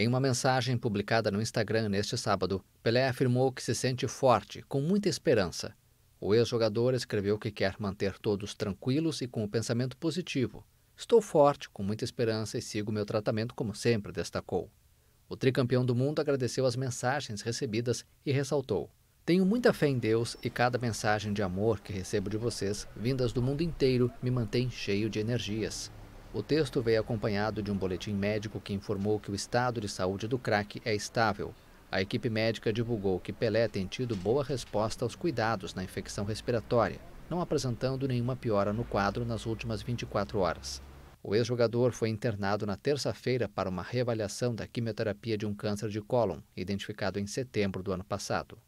Em uma mensagem publicada no Instagram neste sábado, Pelé afirmou que se sente forte, com muita esperança. O ex-jogador escreveu que quer manter todos tranquilos e com o pensamento positivo. Estou forte, com muita esperança e sigo meu tratamento como sempre, destacou. O tricampeão do mundo agradeceu as mensagens recebidas e ressaltou: Tenho muita fé em Deus e cada mensagem de amor que recebo de vocês, vindas do mundo inteiro, me mantém cheio de energias. O texto veio acompanhado de um boletim médico que informou que o estado de saúde do craque é estável. A equipe médica divulgou que Pelé tem tido boa resposta aos cuidados na infecção respiratória, não apresentando nenhuma piora no quadro nas últimas 24 horas. O ex-jogador foi internado na terça-feira para uma reavaliação da quimioterapia de um câncer de cólon, identificado em setembro do ano passado.